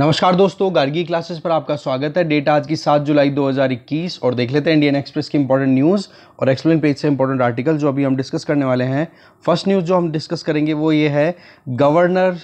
नमस्कार दोस्तों गार्गी क्लासेस पर आपका स्वागत है डेट आज की 7 जुलाई 2021 और देख लेते हैं इंडियन एक्सप्रेस की इंपॉर्टेंट न्यूज़ और एक्सप्लेन पेज से इंपॉर्टेंट आर्टिकल जो अभी हम डिस्कस करने वाले हैं फर्स्ट न्यूज़ जो हम डिस्कस करेंगे वो ये है governor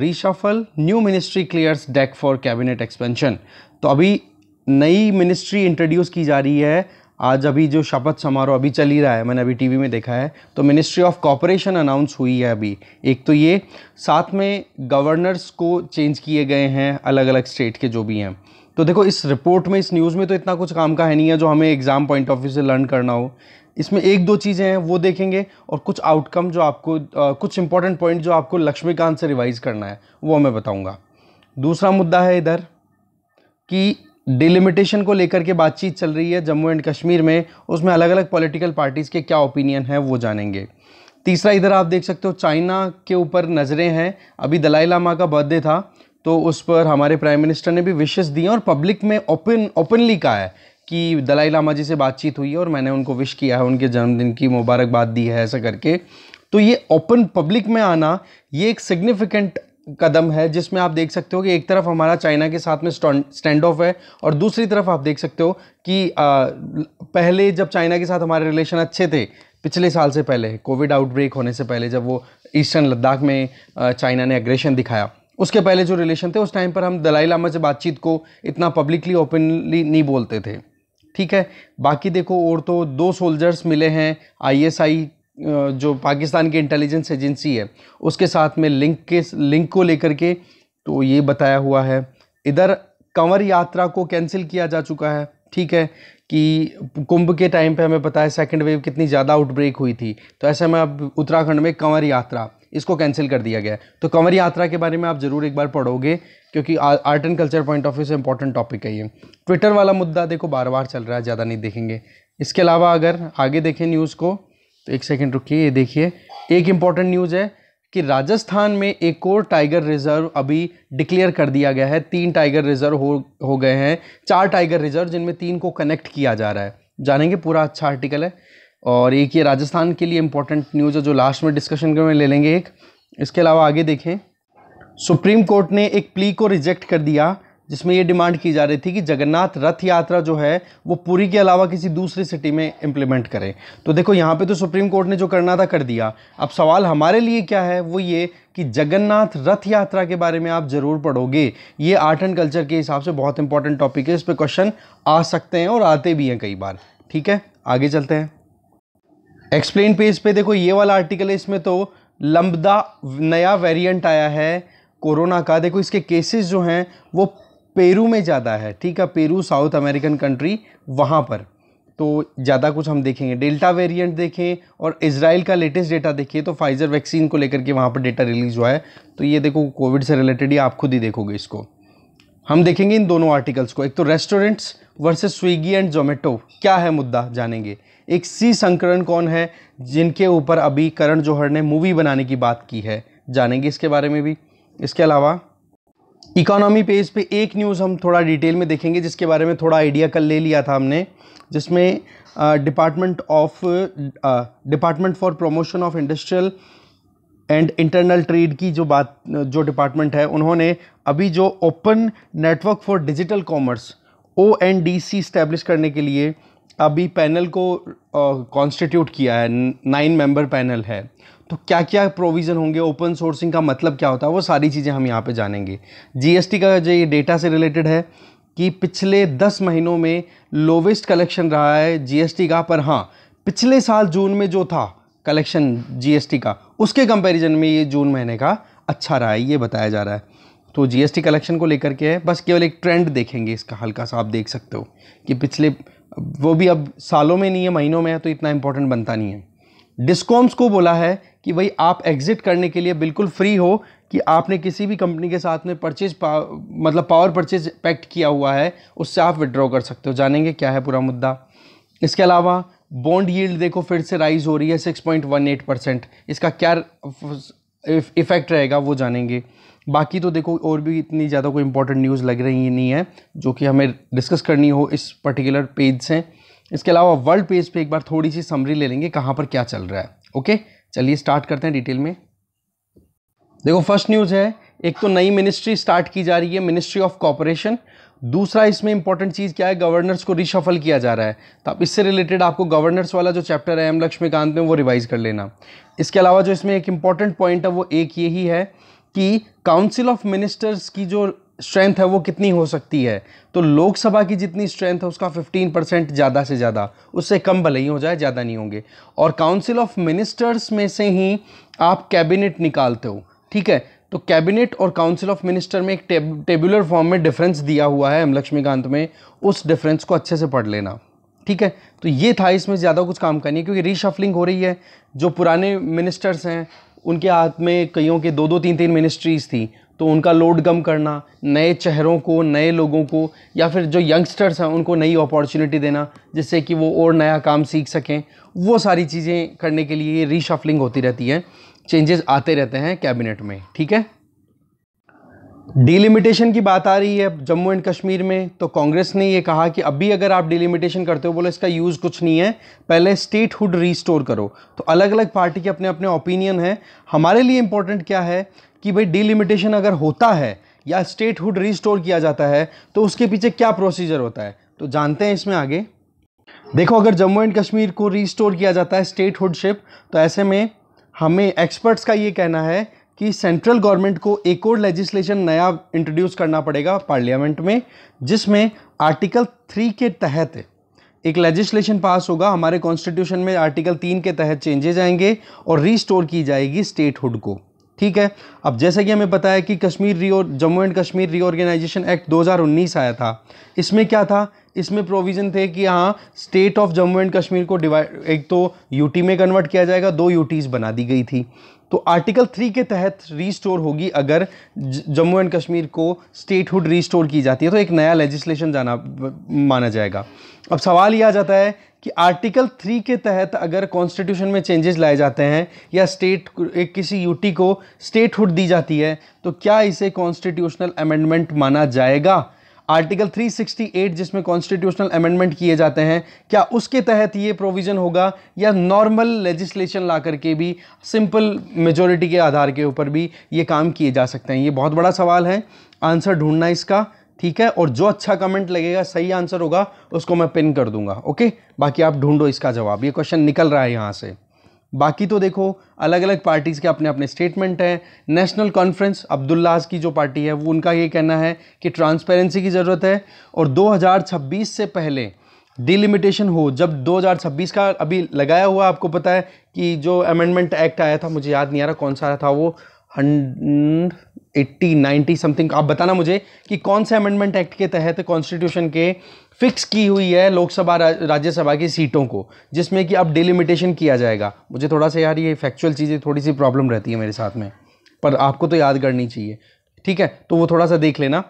reshuffle new ministry clears deck for cabinet expansion तो अभी नई मिनिस्ट्री इंट्रोड्यूस की जा रही है आज अभी जो शपथ समारोह अभी चल ही रहा है मैंने अभी टीवी में देखा है तो मिनिस्ट्री ऑफ कॉपरेशन अनाउंस हुई है अभी एक तो ये साथ में गवर्नर्स को चेंज किए गए हैं अलग अलग स्टेट के जो भी हैं तो देखो इस रिपोर्ट में इस न्यूज़ में तो इतना कुछ काम का है नहीं है जो हमें एग्ज़ाम पॉइंट ऑफ व्यू से लर्न करना हो इसमें एक दो चीज़ें हैं वो देखेंगे और कुछ आउटकम जो आपको आ, कुछ इंपॉर्टेंट पॉइंट जो आपको लक्ष्मीकांत से रिवाइज़ करना है वो मैं बताऊँगा दूसरा मुद्दा है इधर कि डिलिमिटेशन को लेकर के बातचीत चल रही है जम्मू एंड कश्मीर में उसमें अलग अलग पॉलिटिकल पार्टीज़ के क्या ओपिनियन है वो जानेंगे तीसरा इधर आप देख सकते हो चाइना के ऊपर नज़रें हैं अभी दलाई लामा का बर्थडे था तो उस पर हमारे प्राइम मिनिस्टर ने भी विशेष दी और पब्लिक में ओपन ओपनली कहा है कि दलाई लामा जी से बातचीत हुई है और मैंने उनको विश किया है उनके जन्मदिन की मुबारकबाद दी है ऐसा करके तो ये ओपन पब्लिक में आना ये एक सिग्निफिकेंट कदम है जिसमें आप देख सकते हो कि एक तरफ हमारा चाइना के साथ में स्टैंड ऑफ है और दूसरी तरफ आप देख सकते हो कि आ, पहले जब चाइना के साथ हमारे रिलेशन अच्छे थे पिछले साल से पहले कोविड आउटब्रेक होने से पहले जब वो ईस्टर्न लद्दाख में चाइना ने अग्रेशन दिखाया उसके पहले जो रिलेशन थे उस टाइम पर हम दलाई लामा से बातचीत को इतना पब्लिकली ओपनली नहीं बोलते थे ठीक है बाकी देखो और तो दो सोल्जर्स मिले हैं आईएसआई जो पाकिस्तान की इंटेलिजेंस एजेंसी है उसके साथ में लिंक के लिंक को लेकर के तो ये बताया हुआ है इधर कंवर यात्रा को कैंसिल किया जा चुका है ठीक है कि कुंभ के टाइम पे हमें पता है सेकंड वेव कितनी ज़्यादा आउटब्रेक हुई थी तो ऐसे में अब उत्तराखंड में कंवर यात्रा इसको कैंसिल कर दिया गया तो कंवर यात्रा के बारे में आप ज़रूर एक बार पढ़ोगे क्योंकि art and culture point of view से इंपॉर्टेंट टॉपिक है ये ट्विटर वाला मुद्दा देखो बार बार चल रहा है ज़्यादा नहीं देखेंगे इसके अलावा अगर आगे देखें न्यूज़ को एक सेकेंड रुकिए ये देखिए एक इम्पॉर्टेंट न्यूज़ है कि राजस्थान में एक और टाइगर रिजर्व अभी डिक्लेयर कर दिया गया है तीन टाइगर रिजर्व हो हो गए हैं चार टाइगर रिजर्व जिनमें तीन को कनेक्ट किया जा रहा है जानेंगे पूरा अच्छा आर्टिकल है और एक ये राजस्थान के लिए इंपॉर्टेंट न्यूज़ है जो लास्ट में डिस्कशन कर ले लेंगे एक इसके अलावा आगे देखें सुप्रीम कोर्ट ने एक प्ली को रिजेक्ट कर दिया जिसमें ये डिमांड की जा रही थी कि जगन्नाथ रथ यात्रा जो है वो पुरी के अलावा किसी दूसरी सिटी में इम्प्लीमेंट करें तो देखो यहाँ पे तो सुप्रीम कोर्ट ने जो करना था कर दिया अब सवाल हमारे लिए क्या है वो ये कि जगन्नाथ रथ यात्रा के बारे में आप ज़रूर पढ़ोगे ये आर्ट एंड कल्चर के हिसाब से बहुत इंपॉर्टेंट टॉपिक है इस पर क्वेश्चन आ सकते हैं और आते भी हैं कई बार ठीक है आगे चलते हैं एक्सप्लेन पेज पर देखो ये वाला आर्टिकल है इसमें तो लंबदा नया वेरियंट आया है कोरोना का देखो इसके केसेस जो हैं वो पेरू में ज़्यादा है ठीक है पेरू साउथ अमेरिकन कंट्री वहाँ पर तो ज़्यादा कुछ हम देखेंगे डेल्टा वेरिएंट देखें और इसराइल का लेटेस्ट डेटा देखिए तो फाइज़र वैक्सीन को लेकर के वहाँ पर डेटा रिलीज़ हुआ है तो ये देखो कोविड से रिलेटेड ही आप खुद ही देखोगे इसको हम देखेंगे इन दोनों आर्टिकल्स को एक तो restaurants versus Swiggy and Zomato क्या है मुद्दा जानेंगे एक सी संकरण कौन है जिनके ऊपर अभी करण जौहर ने मूवी बनाने की बात की है जानेंगे इसके बारे में भी इसके अलावा इकोनॉमी पेज पे एक न्यूज़ हम थोड़ा डिटेल में देखेंगे जिसके बारे में थोड़ा आइडिया कल ले लिया था हमने जिसमें department of department for promotion of industrial and internal trade की जो बात जो डिपार्टमेंट है उन्होंने अभी जो open network for digital commerce O N D C establish करने के लिए अभी पैनल को कॉन्स्टिट्यूट किया है नाइन मेंबर पैनल है तो क्या क्या प्रोविज़न होंगे ओपन सोर्सिंग का मतलब क्या होता है वो सारी चीज़ें हम यहाँ पे जानेंगे जीएसटी का जो ये डेटा से रिलेटेड है कि पिछले दस महीनों में लोवेस्ट कलेक्शन रहा है जीएसटी का पर हाँ पिछले साल जून में जो था कलेक्शन जीएसटी का उसके कंपैरिजन में ये जून महीने का अच्छा रहा है ये बताया जा रहा है तो जी कलेक्शन को लेकर के है बस केवल एक ट्रेंड देखेंगे इसका हल्का सा आप देख सकते हो कि पिछले वो भी अब सालों में नहीं है महीनों में है तो इतना इंपॉर्टेंट बनता नहीं है डिस्कॉम्स को बोला है कि भाई आप एग्ज़िट करने के लिए बिल्कुल फ्री हो कि आपने किसी भी कंपनी के साथ में परचेज पा, मतलब पावर परचेज पैक्ट किया हुआ है उससे आप विड्रॉ कर सकते हो जानेंगे क्या है पूरा मुद्दा इसके अलावा बॉन्ड यील्ड देखो फिर से राइज हो रही है six point one eight percent इसका क्या इफ़ेक्ट रहेगा वो जानेंगे बाकी तो देखो और भी इतनी ज़्यादा कोई इंपॉर्टेंट न्यूज़ लग रही नहीं है जो कि हमें डिस्कस करनी हो इस पर्टिकुलर पेज से इसके अलावा वर्ल्ड पेज पे एक बार थोड़ी सी समरी ले लेंगे कहाँ पर क्या चल रहा है ओके चलिए स्टार्ट करते हैं डिटेल में देखो फर्स्ट न्यूज़ है एक तो नई मिनिस्ट्री स्टार्ट की जा रही है मिनिस्ट्री ऑफ कॉपोरेशन दूसरा इसमें इंपॉर्टेंट चीज़ क्या है गवर्नर्स को रिशफल किया जा रहा है तो आप इससे रिलेटेड आपको गवर्नर्स वाला जो चैप्टर है एम लक्ष्मीकांत में वो रिवाइज कर लेना इसके अलावा जो इसमें एक इम्पॉर्टेंट पॉइंट है वो एक यही है कि काउंसिल ऑफ मिनिस्टर्स की जो स्ट्रेंथ है वो कितनी हो सकती है तो लोकसभा की जितनी स्ट्रेंथ है उसका 15 परसेंट ज़्यादा से ज़्यादा उससे कम भले ही हो जाए ज़्यादा नहीं होंगे और काउंसिल ऑफ मिनिस्टर्स में से ही आप कैबिनेट निकालते हो ठीक है तो कैबिनेट और काउंसिल ऑफ मिनिस्टर में एक टेब, टेबुलर फॉर्म में डिफरेंस दिया हुआ है एम लक्ष्मीकांत में उस डिफरेंस को अच्छे से पढ़ लेना ठीक है तो ये था इसमें ज़्यादा कुछ काम करनी है क्योंकि रीशफलिंग हो रही है जो पुराने मिनिस्टर्स हैं उनके हाथ में कईयों के दो दो तीन तीन मिनिस्ट्रीज़ थी तो उनका लोड कम करना नए चेहरों को नए लोगों को या फिर जो यंगस्टर्स हैं उनको नई अपॉर्चुनिटी देना जिससे कि वो और नया काम सीख सकें वो सारी चीज़ें करने के लिए रीशफलिंग होती रहती है चेंजेस आते रहते हैं कैबिनेट में ठीक है डिलिमिटेशन की बात आ रही है जम्मू एंड कश्मीर में तो कांग्रेस ने ये कहा कि अभी अगर आप डिलिमिटेशन करते हो बोले इसका यूज़ कुछ नहीं है पहले स्टेटहुड रीस्टोर करो तो अलग अलग पार्टी के अपने अपने ओपिनियन हैं हमारे लिए इम्पोर्टेंट क्या है कि भाई डिलिमिटेशन अगर होता है या स्टेटहुड रिस्टोर किया जाता है तो उसके पीछे क्या प्रोसीजर होता है तो जानते हैं इसमें आगे देखो अगर जम्मू एंड कश्मीर को रिस्टोर किया जाता है स्टेटहुडशिप तो ऐसे में हमें एक्सपर्ट्स का ये कहना है कि सेंट्रल गवर्नमेंट को एक और लेजिस्लेशन नया इंट्रोड्यूस करना पड़ेगा पार्लियामेंट में जिसमें आर्टिकल थ्री के तहत एक लेजिस्लेशन पास होगा हमारे कॉन्स्टिट्यूशन में आर्टिकल तीन के तहत चेंजेज आएंगे और रिस्टोर की जाएगी स्टेटहुड को ठीक है अब जैसा कि हमें पता है कि कश्मीर रीओ Jammu and Kashmir reorganisation act 2019 आया था इसमें क्या था इसमें प्रोविज़न थे कि हाँ state of Jammu and Kashmir को डिवाइड एक तो यूटी में कन्वर्ट किया जाएगा दो यूटीज़ बना दी गई थी तो आर्टिकल थ्री के तहत रीस्टोर होगी अगर जम्मू एंड कश्मीर को स्टेटहुड रीस्टोर की जाती है तो एक नया लेजिस्लेशन जाना माना जाएगा अब सवाल यह आ जाता है कि आर्टिकल थ्री के तहत अगर कॉन्स्टिट्यूशन में चेंजेस लाए जाते हैं या स्टेट एक किसी यूटी को स्टेटहुड दी जाती है तो क्या इसे कॉन्स्टिट्यूशनल अमेंडमेंट माना जाएगा आर्टिकल 368 जिसमें कॉन्स्टिट्यूशनल अमेंडमेंट किए जाते हैं क्या उसके तहत ये प्रोविज़न होगा या नॉर्मल लेजिस्लेशन ला करके भी सिंपल मेजोरिटी के आधार के ऊपर भी ये काम किए जा सकते हैं ये बहुत बड़ा सवाल है आंसर ढूंढना इसका ठीक है और जो अच्छा कमेंट लगेगा सही आंसर होगा उसको मैं पिन कर दूंगा ओके बाकी आप ढूंढो इसका जवाब ये क्वेश्चन निकल रहा है यहाँ से बाकी तो देखो अलग अलग पार्टीज़ के अपने अपने स्टेटमेंट हैं नेशनल कॉन्फ्रेंस अब्दुल्लाज की जो पार्टी है वो उनका ये कहना है कि ट्रांसपेरेंसी की ज़रूरत है और 2026 से पहले डिलिमिटेशन हो जब 2026 का अभी लगाया हुआ आपको पता है कि जो अमेंडमेंट एक्ट आया था मुझे याद नहीं आ रहा कौन सा आया था वो हंड एट्टी नाइन्टी समथिंग आप बताना मुझे कि कौन से अमेंडमेंट एक्ट के तहत कॉन्स्टिट्यूशन के फिक्स की हुई है लोकसभा राज्यसभा की सीटों को जिसमें कि अब डिलिमिटेशन किया जाएगा मुझे थोड़ा सा यार ये फैक्चुअल चीज़ें थोड़ी सी प्रॉब्लम रहती है मेरे साथ में पर आपको तो याद करनी चाहिए ठीक है तो वो थोड़ा सा देख लेना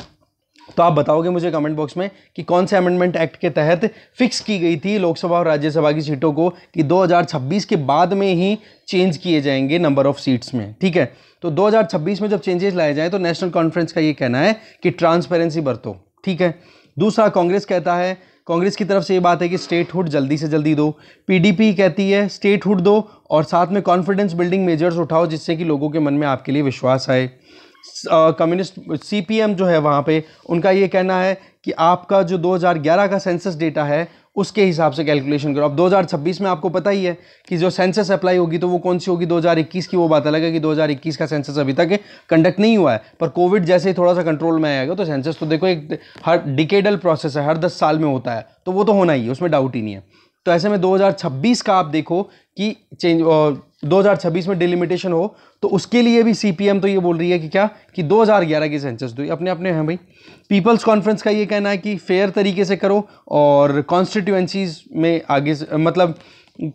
तो आप बताओगे मुझे कमेंट बॉक्स में कि कौन से अमेंडमेंट एक्ट के तहत फिक्स की गई थी लोकसभा और राज्यसभा की सीटों को कि 2026 के बाद में ही चेंज किए जाएंगे नंबर ऑफ सीट्स में ठीक है तो 2026 में जब चेंजेस लाए जाएं तो नेशनल कॉन्फ्रेंस का ये कहना है कि ट्रांसपेरेंसी बरतो ठीक है दूसरा कांग्रेस कहता है कांग्रेस की तरफ से ये बात है कि स्टेटहुड जल्दी से जल्दी दो पीडीपी कहती है स्टेटहुड दो और साथ में कॉन्फिडेंस बिल्डिंग मेजर्स उठाओ जिससे कि लोगों के मन में आपके लिए विश्वास आए कम्युनिस्ट सीपीएम जो है वहाँ पे उनका ये कहना है कि आपका जो 2011 का सेंसस डेटा है उसके हिसाब से कैलकुलेशन करो अब 2026 में आपको पता ही है कि जो सेंसस अप्लाई होगी तो वो कौन सी होगी 2021 की वो बात अलग है कि 2021 का सेंसस अभी तक कंडक्ट नहीं हुआ है पर कोविड जैसे ही थोड़ा सा कंट्रोल में आएगा तो सेंसस तो देखो एक हर डिकेडल प्रोसेस है हर दस साल में होता है तो वो तो होना ही है उसमें डाउट ही नहीं है तो ऐसे में 2026 का आप देखो कि चेंज 2026 में डिलिमिटेशन हो तो उसके लिए भी सीपीएम तो ये बोल रही है कि क्या कि 2011 की सेंसस दो अपने अपने हैं भाई पीपल्स कॉन्फ्रेंस का ये कहना है कि फेयर तरीके से करो और कॉन्स्टिट्यूएंसीज में आगे मतलब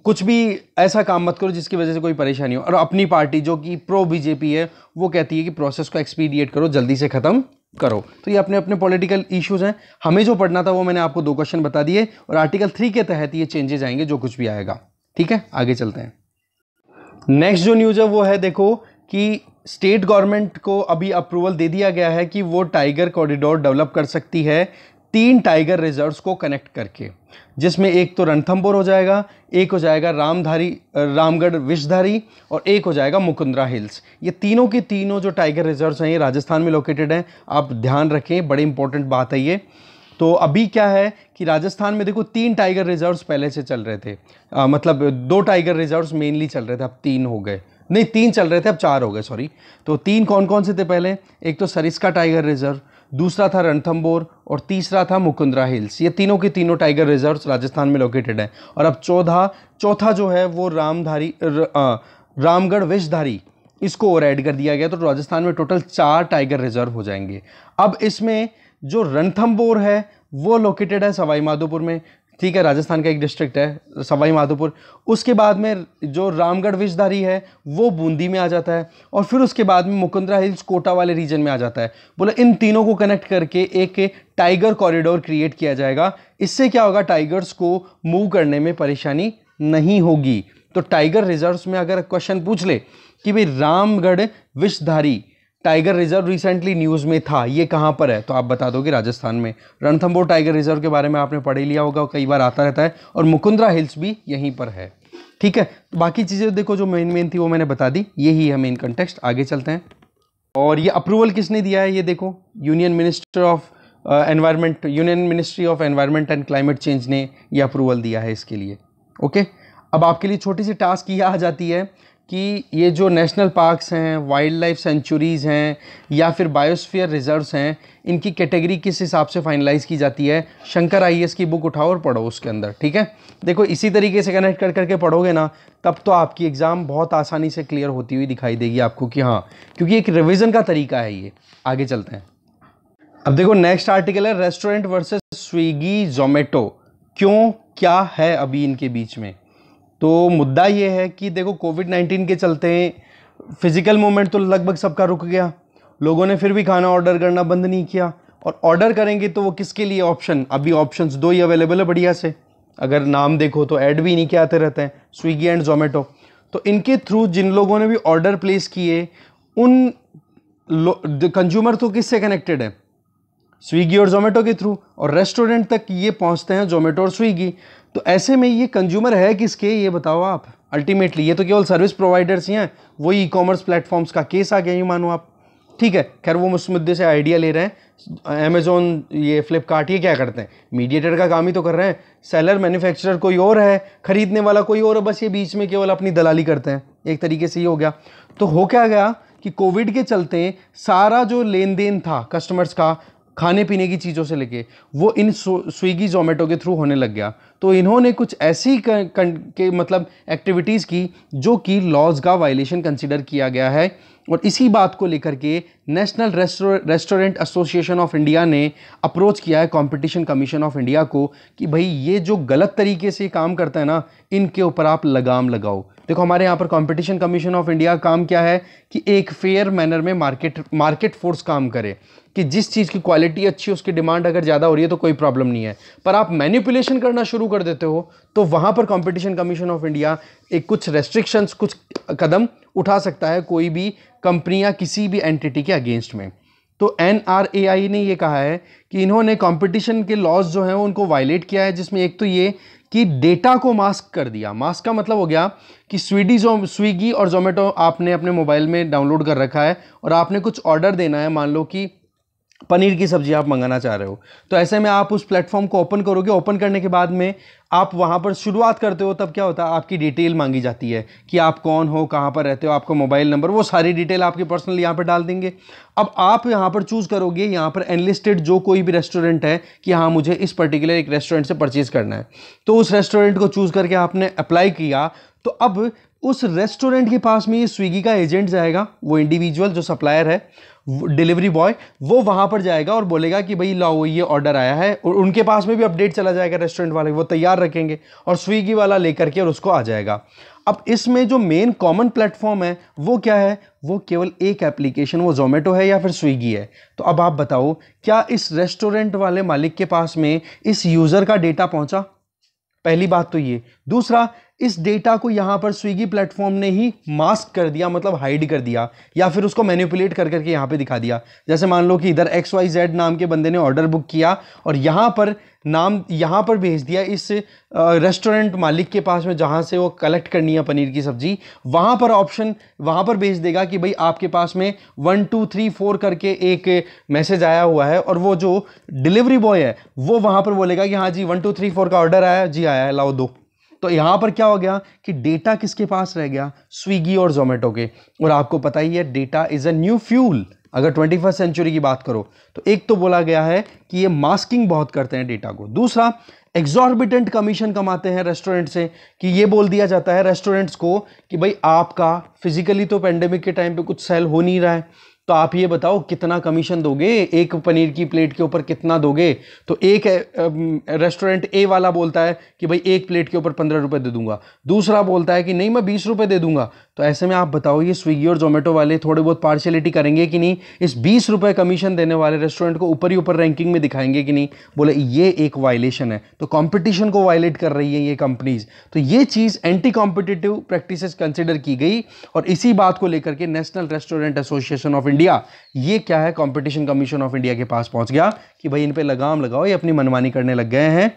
कुछ भी ऐसा काम मत करो जिसकी वजह से कोई परेशानी हो और अपनी पार्टी जो कि प्रो बीजेपी है वो कहती है कि प्रोसेस को एक्सपीडिएट करो जल्दी से ख़त्म करो तो ये अपने अपने पॉलिटिकल इश्यूज हैं हमें जो पढ़ना था वो मैंने आपको दो क्वेश्चन बता दिए और आर्टिकल थ्री के तहत ये चेंजेज आएंगे जो कुछ भी आएगा ठीक है आगे चलते हैं नेक्स्ट जो न्यूज़ है वो है देखो कि स्टेट गवर्नमेंट को अभी अप्रूवल दे दिया गया है कि वो टाइगर कॉरिडोर डेवलप कर सकती है तीन टाइगर रिजर्व्स को कनेक्ट करके जिसमें एक तो रणथम्बोर हो जाएगा एक हो जाएगा रामधारी रामगढ़ विषधारी और एक हो जाएगा मुकुंदरा हिल्स ये तीनों के तीनों जो टाइगर रिजर्व्स हैं ये राजस्थान में लोकेटेड हैं आप ध्यान रखें बड़ी इंपॉर्टेंट बात है ये तो अभी क्या है कि राजस्थान में देखो तीन टाइगर रिजर्व्स पहले से चल रहे थे आ, मतलब दो टाइगर रिजर्व्स मेनली चल रहे थे अब तीन हो गए नहीं तीन चल रहे थे अब चार हो गए सॉरी तो तीन कौन कौन से थे पहले एक तो सरिस्का टाइगर रिजर्व दूसरा था रणथम्बोर और तीसरा था मुकुंदरा हिल्स ये तीनों के तीनों टाइगर रिजर्व्स राजस्थान में लोकेटेड हैं और अब चौथा चौथा जो है वो रामधारी र, आ, रामगढ़ विषधारी इसको और ऐड कर दिया गया तो राजस्थान में टोटल चार टाइगर रिजर्व हो जाएंगे अब इसमें जो रणथम्बोर है वो लोकेटेड है सवाई माधोपुर में ठीक है राजस्थान का एक डिस्ट्रिक्ट है सवाई माधोपुर उसके बाद में जो रामगढ़ विषधारी है वो बूंदी में आ जाता है और फिर उसके बाद में मुकुंदरा हिल्स कोटा वाले रीजन में आ जाता है बोला इन तीनों को कनेक्ट करके एक टाइगर कॉरिडोर क्रिएट किया जाएगा इससे क्या होगा टाइगर्स को मूव करने में परेशानी नहीं होगी तो टाइगर रिजर्व्स में अगर क्वेश्चन पूछ ले कि भाई Ramgarh Vishdhari tiger reserve recently news में था ये कहाँ पर है तो आप बता दोगे राजस्थान में रणथम्बोर टाइगर रिजर्व के बारे में आपने पढ़ लिया होगा कई बार आता रहता है और मुकुंद्रा हिल्स भी यहीं पर है ठीक है तो बाकी चीज़ें देखो जो मेन मेन थी वो मैंने बता दी यही है मेन कंटेक्स्ट आगे चलते हैं और ये अप्रूवल किसने दिया है ये देखो union minister of environment union ministry of environment and climate change ने ये अप्रूवल दिया है इसके लिए ओके अब आपके लिए छोटी सी टास्क ये आ जाती है कि ये जो नेशनल पार्क्स हैं वाइल्ड लाइफ सेंचुरीज़ हैं या फिर बायोस्फीयर रिजर्व्स हैं इनकी कैटेगरी किस हिसाब से फाइनलाइज़ की जाती है शंकर आई की बुक उठाओ और पढ़ो उसके अंदर ठीक है देखो इसी तरीके से कनेक्ट कर करके पढ़ोगे ना तब तो आपकी एग्ज़ाम बहुत आसानी से क्लियर होती हुई दिखाई देगी आपको कि हाँ क्योंकि एक रिविज़न का तरीका है ये आगे चलते हैं अब देखो नेक्स्ट आर्टिकल है रेस्टोरेंट वर्सेज स्विगी जोमेटो क्यों क्या है अभी इनके बीच में तो मुद्दा ये है कि देखो कोविड नाइन्टीन के चलते फिज़िकल मूवमेंट तो लगभग सबका रुक गया लोगों ने फिर भी खाना ऑर्डर करना बंद नहीं किया और ऑर्डर करेंगे तो वो किसके लिए ऑप्शन अभी ऑप्शंस दो ही अवेलेबल है बढ़िया से अगर नाम देखो तो ऐड भी नहीं के आते रहते हैं स्विगी एंड जोमेटो तो इनके थ्रू जिन लोगों ने भी ऑर्डर प्लेस किए उन कंज्यूमर तो किससे कनेक्टेड है स्विगी और जोमेटो के थ्रू और रेस्टोरेंट तक ये पहुंचते हैं जोमेटो और स्विगी तो ऐसे में ये कंज्यूमर है किसके ये बताओ आप अल्टीमेटली ये तो केवल सर्विस प्रोवाइडर्स ही हैं वही ई कॉमर्स प्लेटफॉर्म्स का केस आ गया ही मानो आप ठीक है खैर वो उस मुद्दे से आइडिया ले रहे हैं अमेजोन ये फ्लिपकार्ट ये क्या करते हैं मीडिएटर का काम ही तो कर रहे हैं सेलर मैन्युफैक्चरर कोई और है ख़रीदने वाला कोई और है बस ये बीच में केवल अपनी दलाली करते हैं एक तरीके से ये हो गया तो हो क्या गया कि कोविड के चलते सारा जो लेन देन था कस्टमर्स का खाने पीने की चीज़ों से लेके वो इन स्विगी जोमेटो के थ्रू होने लग गया तो इन्होंने कुछ ऐसी कर, कर, के मतलब एक्टिविटीज़ की जो कि लॉज का वायलेशन कंसिडर किया गया है और इसी बात को लेकर के national restaurant association of India ने अप्रोच किया है कंपटीशन कमीशन ऑफ इंडिया को कि भाई ये जो गलत तरीके से काम करता है ना इनके ऊपर आप लगाम लगाओ देखो हमारे यहाँ पर कंपटीशन कमीशन ऑफ इंडिया काम क्या है कि एक फेयर मैनर में मार्केट मार्केट फोर्स काम करे कि जिस चीज़ की क्वालिटी अच्छी है उसकी डिमांड अगर ज़्यादा हो रही है तो कोई प्रॉब्लम नहीं है पर आप मैनिपुलेशन करना शुरू कर देते हो तो वहाँ पर कंपटीशन कमीशन ऑफ इंडिया एक कुछ रेस्ट्रिक्शंस कुछ कदम उठा सकता है कोई भी कंपनी या किसी भी एंटिटी के अगेंस्ट में तो एन ने ये कहा है कि इन्होंने कंपटीशन के लॉज जो हैं उनको वायलेट किया है जिसमें एक तो ये कि डेटा को मास्क कर दिया मास्क का मतलब हो गया कि स्वीडी जो स्विगी और जोमेटो आपने अपने मोबाइल में डाउनलोड कर रखा है और आपने कुछ ऑर्डर देना है मान लो कि पनीर की सब्ज़ी आप मंगाना चाह रहे हो तो ऐसे में आप उस प्लेटफॉर्म को ओपन करोगे ओपन करने के बाद में आप वहाँ पर शुरुआत करते हो तब क्या होता है आपकी डिटेल मांगी जाती है कि आप कौन हो कहाँ पर रहते हो आपका मोबाइल नंबर वो सारी डिटेल आपके पर्सनल यहाँ पर डाल देंगे अब आप यहाँ पर चूज़ करोगे यहाँ पर एनलिस्टेड जो कोई भी रेस्टोरेंट है कि हाँ मुझे इस पर्टिकुलर एक रेस्टोरेंट से परचेज़ करना है तो उस रेस्टोरेंट को चूज़ करके आपने अप्लाई किया तो अब उस रेस्टोरेंट के पास में ये स्विगी का एजेंट जाएगा वो इंडिविजुअल जो सप्लायर है डिलीवरी बॉय वो वहाँ पर जाएगा और बोलेगा कि भाई लाओ ये ऑर्डर आया है और उनके पास में भी अपडेट चला जाएगा रेस्टोरेंट वाले वो तैयार रखेंगे और स्विगी वाला लेकर के और उसको आ जाएगा अब इसमें जो मेन कॉमन प्लेटफॉर्म है वो क्या है वो केवल एक एप्लीकेशन वो जोमेटो है या फिर स्विगी है तो अब आप बताओ क्या इस रेस्टोरेंट वाले मालिक के पास में इस यूज़र का डेटा पहुँचा पहली बात तो ये दूसरा इस डेटा को यहाँ पर स्विगी प्लेटफॉर्म ने ही मास्क कर दिया मतलब हाइड कर दिया या फिर उसको मैनिपुलेट कर करके यहाँ पे दिखा दिया जैसे मान लो कि इधर एक्स वाई जेड नाम के बंदे ने ऑर्डर बुक किया और यहाँ पर नाम यहाँ पर भेज दिया इस रेस्टोरेंट मालिक के पास में जहाँ से वो कलेक्ट करनी है पनीर की सब्ज़ी वहाँ पर ऑप्शन वहाँ पर भेज देगा कि भाई आपके पास में वन टू थ्री फोर करके एक मैसेज आया हुआ है और वो जो डिलीवरी बॉय है वो वहाँ पर बोलेगा कि हाँ जी वन टू थ्री फोर का ऑर्डर आया जी आया लाओ दो तो यहाँ पर क्या हो गया कि डेटा किसके पास रह गया स्विगी और जोमेटो के और आपको पता ही है data is a new fuel अगर ट्वेंटी फर्स्ट सेंचुरी की बात करो तो एक तो बोला गया है कि ये मास्किंग बहुत करते हैं डेटा को दूसरा एग्जॉर्बिटेंट कमीशन कमाते हैं रेस्टोरेंट से कि ये बोल दिया जाता है रेस्टोरेंट्स को कि भाई आपका फिजिकली तो पेंडेमिक के टाइम पे कुछ सेल हो नहीं रहा है तो आप ये बताओ कितना कमीशन दोगे एक पनीर की प्लेट के ऊपर कितना दोगे तो एक रेस्टोरेंट ए वाला बोलता है कि भाई एक प्लेट के ऊपर पंद्रह रुपये दे दूंगा दूसरा बोलता है कि नहीं मैं बीस रुपये दे दूंगा तो ऐसे में आप बताओ ये स्विगी और जोमेटो वाले थोड़े बहुत पार्शलिटी करेंगे कि नहीं इस बीस रुपये कमीशन देने वाले रेस्टोरेंट को ऊपर ही ऊपर रैंकिंग में दिखाएंगे कि नहीं बोले ये एक वायलेशन है तो कॉम्पिटिशन को वायलेट कर रही है ये कंपनीज़ तो ये चीज़ एंटी कॉम्पिटिटिव प्रैक्टिस कंसिडर की गई और इसी बात को लेकर के national restaurant association of India ये क्या है कंपटीशन कमीशन ऑफ इंडिया के पास पहुंच गया कि भाई इन पे लगाम लगाओ ये अपनी मनमानी करने लग गए हैं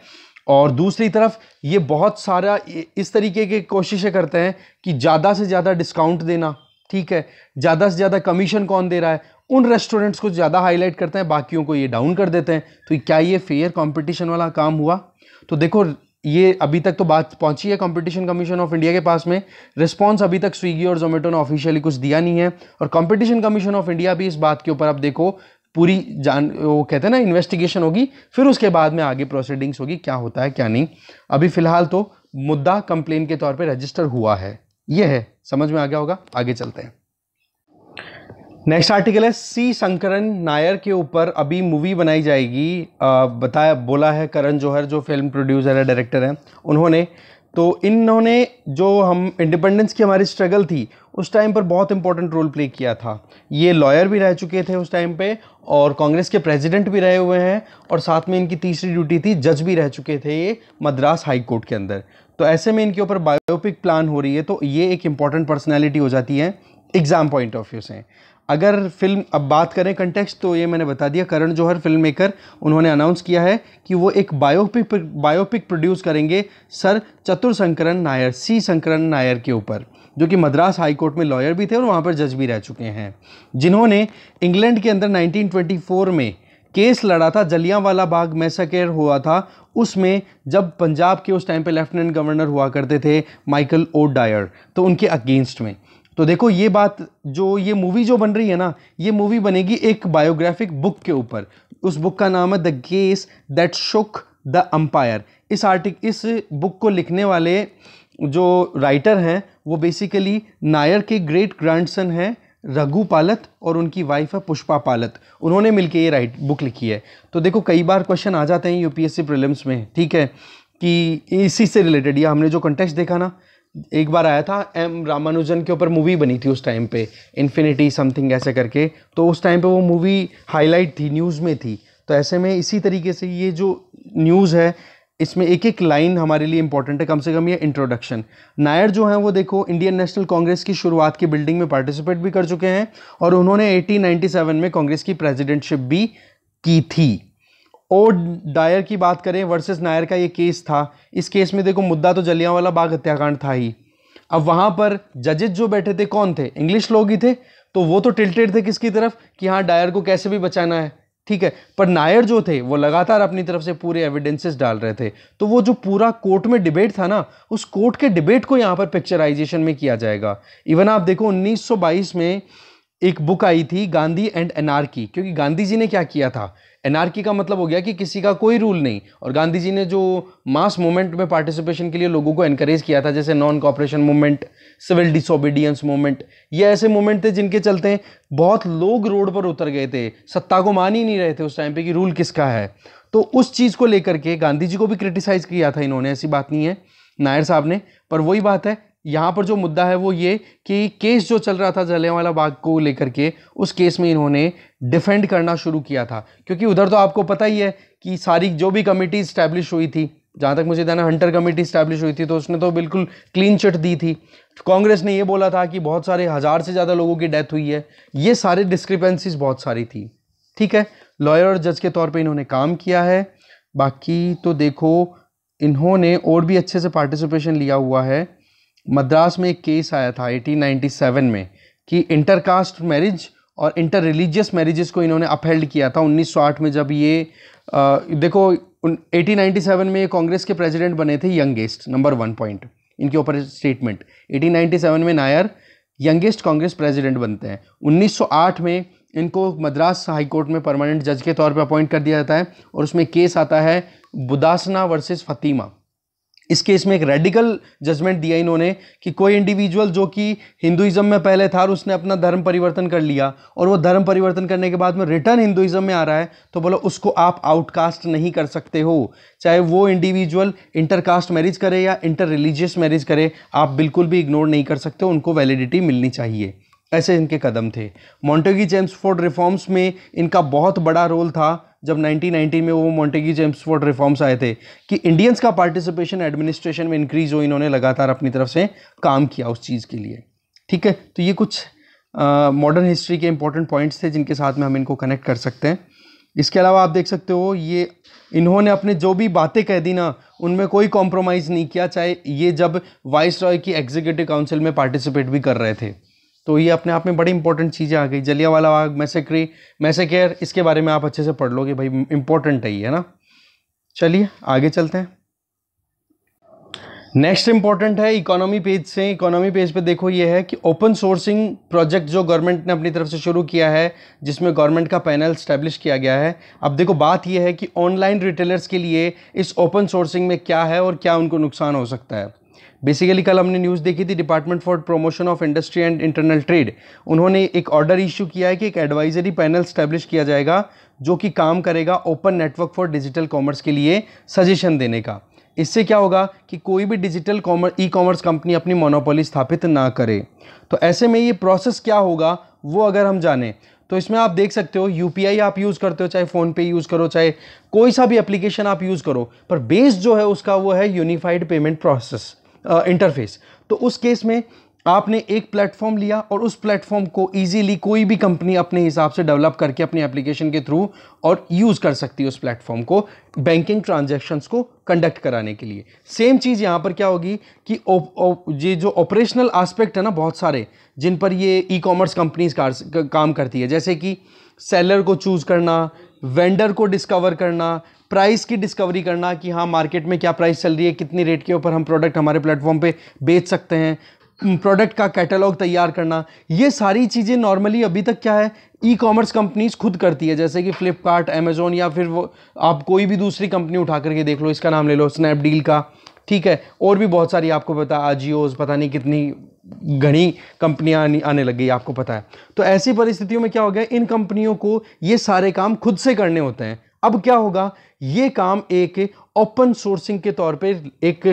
और दूसरी तरफ ये बहुत सारा इस तरीके के कोशिशें करते हैं कि ज़्यादा से ज़्यादा डिस्काउंट देना ठीक है ज़्यादा से ज़्यादा कमीशन कौन दे रहा है उन रेस्टोरेंट्स को ज़्यादा हाईलाइट करते हैं बाकियों को ये डाउन कर देते हैं तो क्या ये फेयर कंपटीशन वाला काम हुआ तो देखो ये अभी तक तो बात पहुंची है कंपटीशन कमीशन ऑफ इंडिया के पास में रिस्पांस अभी तक स्विगी और जोमेटो ने ऑफिशियली कुछ दिया नहीं है और कंपटीशन कमीशन ऑफ इंडिया भी इस बात के ऊपर आप देखो पूरी जान वो कहते हैं ना इन्वेस्टिगेशन होगी फिर उसके बाद में आगे प्रोसीडिंग्स होगी क्या होता है क्या नहीं अभी फिलहाल तो मुद्दा कंप्लेन के तौर पर रजिस्टर हुआ है यह है समझ में आ गया होगा आगे चलते हैं नेक्स्ट आर्टिकल है सी शंकरन नायर के ऊपर अभी मूवी बनाई जाएगी आ, बताया बोला है करण जौहर जो फिल्म प्रोड्यूसर है डायरेक्टर हैं उन्होंने तो इन्होंने जो हम इंडिपेंडेंस की हमारी स्ट्रगल थी उस टाइम पर बहुत इंपॉर्टेंट रोल प्ले किया था ये लॉयर भी रह चुके थे उस टाइम पे और कांग्रेस के प्रेसिडेंट भी रहे हुए हैं और साथ में इनकी तीसरी ड्यूटी थी जज भी रह चुके थे ये मद्रास हाई कोर्ट के अंदर तो ऐसे में इनके ऊपर बायोपिक प्लान हो रही है तो ये एक इम्पॉर्टेंट पर्सनैलिटी हो जाती है एग्ज़ाम पॉइंट ऑफ व्यू से अगर फिल्म अब बात करें कंटेक्स्ट तो ये मैंने बता दिया करण जौहर फिल्म मेकर उन्होंने अनाउंस किया है कि वो एक बायोपिक बायोपिक प्रोड्यूस करेंगे सर चतुर शंकरन नायर सी शंकरन नायर के ऊपर जो कि मद्रास हाई कोर्ट में लॉयर भी थे और वहाँ पर जज भी रह चुके हैं जिन्होंने इंग्लैंड के अंदर 1924 में केस लड़ा था वाला बाग मैसाकेर हुआ था उसमें जब पंजाब के उस टाइम पे लेफ्टिनेंट गवर्नर हुआ करते थे माइकल ओ डायर तो उनके अगेंस्ट में तो देखो ये बात जो ये मूवी जो बन रही है ना ये मूवी बनेगी एक बायोग्राफिक बुक के ऊपर उस बुक का नाम है the case that shook the empire इस आर्टिक इस बुक को लिखने वाले जो राइटर हैं वो बेसिकली नायर के ग्रेट ग्रैंडसन हैं रघु पालत और उनकी वाइफ है पुष्पा पालत उन्होंने मिलके ये राइट बुक लिखी है तो देखो कई बार क्वेश्चन आ जाते हैं यूपीएससी प्रीलिम्स में ठीक है कि इसी से रिलेटेड या हमने जो कंटेस्ट देखा ना एक बार आया था एम रामानुजन के ऊपर मूवी बनी थी उस टाइम पे इन्फिनिटी समथिंग ऐसे करके तो उस टाइम पे वो मूवी हाईलाइट थी न्यूज़ में थी तो ऐसे में इसी तरीके से ये जो न्यूज़ है इसमें एक एक लाइन हमारे लिए इंपॉर्टेंट है कम से कम ये इंट्रोडक्शन नायर जो हैं वो देखो इंडियन नेशनल कांग्रेस की शुरुआत की बिल्डिंग में पार्टिसिपेट भी कर चुके हैं और उन्होंने 1897 में कांग्रेस की प्रेसिडेंटशिप भी की थी ओड डायर की बात करें वर्सेस नायर का ये केस था इस केस में देखो मुद्दा तो जलियांवाला बाग हत्याकांड था ही अब वहाँ पर जजेज जो बैठे थे कौन थे इंग्लिश लोग ही थे तो वो तो टिल्टेड थे किसकी तरफ कि हाँ डायर को कैसे भी बचाना है ठीक है पर नायर जो थे वो लगातार अपनी तरफ से पूरे एविडेंसेस डाल रहे थे तो वो जो पूरा कोर्ट में डिबेट था ना उस कोर्ट के डिबेट को यहाँ पर पिक्चराइजेशन में किया जाएगा इवन आप देखो 1922 में एक बुक आई थी गांधी एंड की क्योंकि गांधी जी ने क्या किया था एनआरकी का मतलब हो गया कि किसी का कोई रूल नहीं और गांधी जी ने जो मास मूवमेंट में पार्टिसिपेशन के लिए लोगों को एनकरेज किया था जैसे non cooperation movement civil disobedience movement ये ऐसे मूवमेंट थे जिनके चलते बहुत लोग रोड पर उतर गए थे सत्ता को मान ही नहीं रहे थे उस टाइम पर कि रूल किसका है तो उस चीज़ को लेकर के गांधी जी को भी क्रिटिसाइज़ किया था इन्होंने ऐसी बात नहीं है नायर साहब ने पर वही बात है यहाँ पर जो मुद्दा है वो ये कि केस जो चल रहा था जलियांवाला बाग को लेकर के उस केस में इन्होंने डिफेंड करना शुरू किया था क्योंकि उधर तो आपको पता ही है कि सारी जो भी कमेटी इस्टेब्लिश हुई थी जहाँ तक मुझे देना हंटर कमेटी इस्टेब्लिश हुई थी तो उसने तो बिल्कुल क्लीन चिट दी थी कांग्रेस ने ये बोला था कि बहुत सारे हज़ार से ज़्यादा लोगों की डेथ हुई है ये सारे डिस्क्रिपेंसीज बहुत सारी थी ठीक है लॉयर और जज के तौर पर इन्होंने काम किया है बाकी तो देखो इन्होंने और भी अच्छे से पार्टिसिपेशन लिया हुआ है मद्रास में एक केस आया था 1897 में कि इंटरकास्ट मैरिज और इंटर रिलीजियस मैरिजेस को इन्होंने अपहेल्ड किया था 1908 में जब ये आ, देखो 1897 में ये कांग्रेस के प्रेसिडेंट बने थे यंगेस्ट नंबर वन पॉइंट इनके ऊपर स्टेटमेंट 1897 में नायर यंगेस्ट कांग्रेस प्रेसिडेंट बनते हैं 1908 में इनको मद्रास हाईकोर्ट में परमानेंट जज के तौर पर अपॉइंट कर दिया जाता है और उसमें केस आता है बुदासना वर्सेज फतीमा इस केस में एक रेडिकल जजमेंट दिया इन्होंने कि कोई इंडिविजुअल जो कि हिंदुइज्म में पहले था और उसने अपना धर्म परिवर्तन कर लिया और वो धर्म परिवर्तन करने के बाद में रिटर्न हिंदुइज्म में आ रहा है तो बोलो उसको आप आउटकास्ट नहीं कर सकते हो चाहे वो इंडिविजुअल इंटरकास्ट मैरिज करे या इंटर रिलीजियस मैरिज करे आप बिल्कुल भी इग्नोर नहीं कर सकते उनको वैलिडिटी मिलनी चाहिए ऐसे इनके कदम थे मॉन्टेगी जेम्सफोर्ड रिफॉर्म्स में इनका बहुत बड़ा रोल था जब 1990 में वो मॉन्टेगी जेम्सफोर्ड रिफॉर्म्स आए थे कि इंडियंस का पार्टिसिपेशन एडमिनिस्ट्रेशन में इंक्रीज हो इन्होंने लगातार अपनी तरफ से काम किया उस चीज़ के लिए ठीक है तो ये कुछ मॉडर्न हिस्ट्री के इंपॉर्टेंट पॉइंट्स थे जिनके साथ में हम इनको कनेक्ट कर सकते हैं इसके अलावा आप देख सकते हो ये इन्होंने अपने जो भी बातें कह दी ना उनमें कोई कॉम्प्रोमाइज़ नहीं किया चाहे ये जब वाइस रॉय की एग्जीक्यूटिव काउंसिल में पार्टिसिपेट भी कर रहे थे तो ये अपने आप में बड़ी इंपॉर्टेंट चीज़ें आ गई जलिया वाला बाग मैसेक्री मैसेकेयर इसके बारे में आप अच्छे से पढ़ लोगे भाई इंपॉर्टेंट है ये है ना चलिए आगे चलते हैं नेक्स्ट इंपॉर्टेंट है इकोनॉमी पेज से इकोनॉमी पेज पे देखो ये है कि ओपन सोर्सिंग प्रोजेक्ट जो गवर्नमेंट ने अपनी तरफ से शुरू किया है जिसमें गवर्नमेंट का पैनल स्टैब्लिश किया गया है अब देखो बात ये है कि ऑनलाइन रिटेलर्स के लिए इस ओपन सोर्सिंग में क्या है और क्या उनको नुकसान हो सकता है बेसिकली कल हमने न्यूज़ देखी थी department for promotion of industry and internal trade उन्होंने एक ऑर्डर इशू किया है कि एक एडवाइजरी पैनल स्टैब्लिश किया जाएगा जो कि काम करेगा open network for digital commerce के लिए सजेशन देने का इससे क्या होगा कि कोई भी digital commerce e commerce company अपनी मोनोपोली स्थापित ना करे तो ऐसे में ये प्रोसेस क्या होगा वो अगर हम जाने तो इसमें आप देख सकते हो यू आप यूज़ करते हो चाहे फ़ोनपे यूज़ करो चाहे कोई सा भी एप्लीकेशन आप यूज़ करो पर बेस जो है उसका वो है यूनिफाइड पेमेंट प्रोसेस इंटरफेस तो उस केस में आपने एक प्लेटफॉर्म लिया और उस प्लेटफॉर्म को इजीली कोई भी कंपनी अपने हिसाब से डेवलप करके अपने एप्लीकेशन के थ्रू और यूज़ कर सकती है उस प्लेटफॉर्म को बैंकिंग ट्रांजैक्शंस को कंडक्ट कराने के लिए सेम चीज़ यहाँ पर क्या होगी कि ओ, ओ, ये जो ऑपरेशनल आस्पेक्ट है ना बहुत सारे जिन पर ये ई कॉमर्स कंपनीज काम करती है जैसे कि सेलर को चूज़ करना वेंडर को डिस्कवर करना प्राइस की डिस्कवरी करना कि हाँ मार्केट में क्या प्राइस चल रही है कितनी रेट के ऊपर हम प्रोडक्ट हमारे प्लेटफॉर्म पे बेच सकते हैं प्रोडक्ट का कैटलॉग तैयार करना ये सारी चीज़ें नॉर्मली अभी तक क्या है ई कॉमर्स कंपनीज खुद करती है जैसे कि फ्लिपकार्ट अमेजोन या फिर वो आप कोई भी दूसरी कंपनी उठा करके देख लो इसका नाम ले लो स्नैपडील का ठीक है और भी बहुत सारी आपको पता आजियोज पता नहीं कितनी घनी कंपनियाँ आने लग गई आपको पता है तो ऐसी परिस्थितियों में क्या हो गया इन कंपनियों को ये सारे काम खुद से करने होते हैं अब क्या होगा ये काम एक ओपन सोर्सिंग के तौर पे एक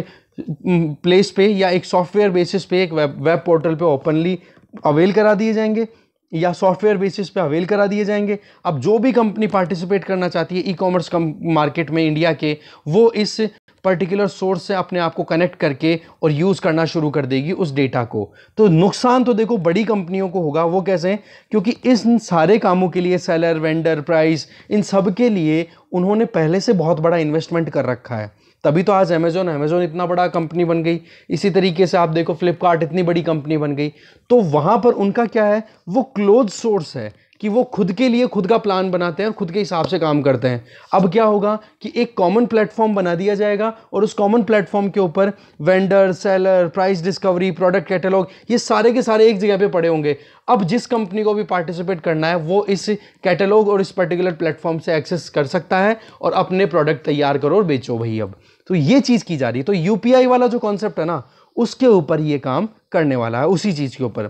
प्लेस पे या एक सॉफ्टवेयर बेसिस पे एक वेब वेब पोर्टल पे ओपनली अवेल करा दिए जाएंगे या सॉफ्टवेयर बेसिस पे अवेल करा दिए जाएंगे अब जो भी कंपनी पार्टिसिपेट करना चाहती है ई कॉमर्स कम मार्केट में इंडिया के वो इस पर्टिकुलर सोर्स से अपने आप को कनेक्ट करके और यूज़ करना शुरू कर देगी उस डेटा को तो नुकसान तो देखो बड़ी कंपनियों को होगा वो कैसे हैं क्योंकि इन सारे कामों के लिए सेलर वेंडर प्राइस इन सब के लिए उन्होंने पहले से बहुत बड़ा इन्वेस्टमेंट कर रखा है तभी तो आज अमेज़ोन अमेज़ोन इतना बड़ा कंपनी बन गई इसी तरीके से आप देखो फ्लिपकार्ट इतनी बड़ी कंपनी बन गई तो वहाँ पर उनका क्या है वो क्लोज सोर्स है कि वो खुद के लिए खुद का प्लान बनाते हैं और खुद के हिसाब से काम करते हैं अब क्या होगा कि एक कॉमन प्लेटफॉर्म बना दिया जाएगा और उस कॉमन प्लेटफॉर्म के ऊपर vendor seller price discovery product catalogue ये सारे के सारे एक जगह पे पड़े होंगे अब जिस कंपनी को भी पार्टिसिपेट करना है वो इस कैटलॉग और इस पर्टिकुलर प्लेटफॉर्म से एक्सेस कर सकता है और अपने प्रोडक्ट तैयार करो और बेचो भाई अब तो ये चीज़ की जा रही है तो यू वाला जो कॉन्सेप्ट है ना उसके ऊपर ये काम करने वाला है उसी चीज़ के ऊपर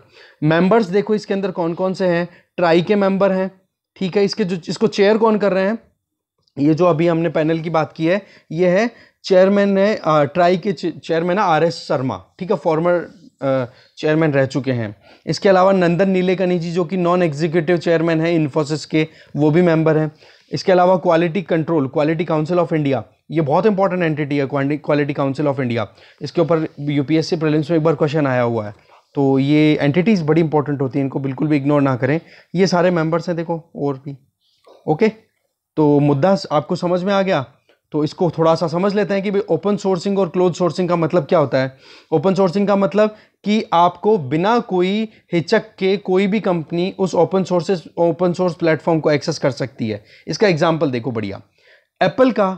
मेंबर्स देखो इसके अंदर कौन कौन से हैं ट्राई के मेंबर हैं ठीक है इसके जो इसको चेयर कौन कर रहे हैं ये जो अभी हमने पैनल की बात की है ये है चेयरमैन है ट्राई के चेयरमैन है आर एस शर्मा ठीक है फॉर्मर चेयरमैन रह चुके हैं इसके अलावा नंदन नीलेकनी जी जो कि नॉन एग्जीक्यूटिव चेयरमैन है इन्फोसिस के वो भी मेंबर हैं इसके अलावा quality control quality council of India ये बहुत इंपॉर्टेंट एंटिटी है क्वालिटी काउंसिल ऑफ इंडिया इसके ऊपर यूपीएससी प्रीलिम्स में एक बार क्वेश्चन आया हुआ है तो ये एंटिटीज़ बड़ी इंपॉर्टेंट होती हैं इनको बिल्कुल भी इग्नोर ना करें ये सारे मेंबर्स हैं देखो और भी ओके तो मुद्दा आपको समझ में आ गया तो इसको थोड़ा सा समझ लेते हैं कि भाई ओपन सोर्सिंग और क्लोज सोर्सिंग का मतलब क्या होता है ओपन सोर्सिंग का मतलब कि आपको बिना कोई हिचक के कोई भी कंपनी उस open sources open source platform को एक्सेस कर सकती है इसका एग्जाम्पल देखो बढ़िया एप्पल का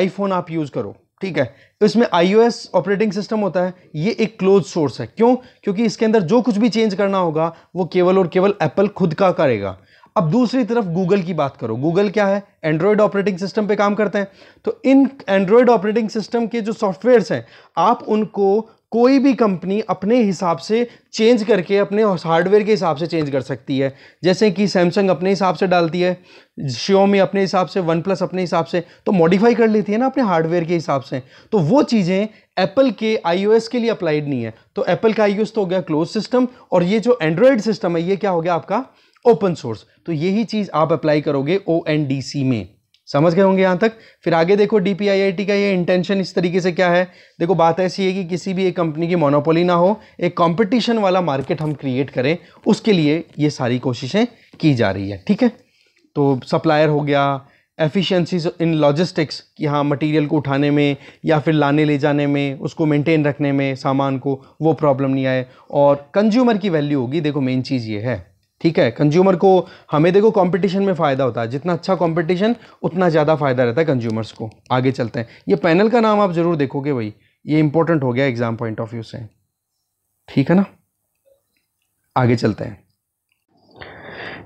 आईफोन आप यूज़ करो ठीक है तो इसमें आईओएस ऑपरेटिंग सिस्टम होता है ये एक क्लोज सोर्स है क्यों क्योंकि इसके अंदर जो कुछ भी चेंज करना होगा वो केवल और केवल एप्पल खुद का करेगा अब दूसरी तरफ गूगल की बात करो गूगल क्या है एंड्रॉयड ऑपरेटिंग सिस्टम पे काम करते हैं तो इन एंड्रॉयड ऑपरेटिंग सिस्टम के जो सॉफ्टवेयर्स हैं आप उनको कोई भी कंपनी अपने हिसाब से चेंज करके अपने हार्डवेयर के हिसाब से चेंज कर सकती है जैसे कि सैमसंग अपने हिसाब से डालती है शियोमी अपने हिसाब से वन प्लस अपने हिसाब से तो मॉडिफाई कर लेती है ना अपने हार्डवेयर के हिसाब से तो वो चीज़ें एप्पल के आईओएस के लिए अप्लाइड नहीं है तो एप्पल का आईओएस तो हो गया क्लोज सिस्टम और ये जो एंड्रॉयड सिस्टम है ये क्या हो गया आपका ओपन सोर्स तो यही चीज़ आप अप्लाई करोगे ओ में समझ गए होंगे यहाँ तक फिर आगे देखो D P I I T का ये इंटेंशन इस तरीके से क्या है देखो बात ऐसी है कि किसी भी एक कंपनी की मोनोपोली ना हो एक कंपटीशन वाला मार्केट हम क्रिएट करें उसके लिए ये सारी कोशिशें की जा रही है ठीक है तो सप्लायर हो गया एफिशिएंसी इन लॉजिस्टिक्स कि हाँ मटेरियल को उठाने में या फिर लाने ले जाने में उसको मेंटेन रखने में सामान को वो प्रॉब्लम नहीं आए और कंज्यूमर की वैल्यू होगी देखो मेन चीज़ ये है ठीक है कंज्यूमर को हमें देखो कंपटीशन में फ़ायदा होता है जितना अच्छा कंपटीशन उतना ज़्यादा फ़ायदा रहता है कंज्यूमर्स को आगे चलते हैं ये पैनल का नाम आप ज़रूर देखोगे भाई ये इंपॉर्टेंट हो गया एग्ज़ाम पॉइंट ऑफ व्यू से ठीक है ना आगे चलते हैं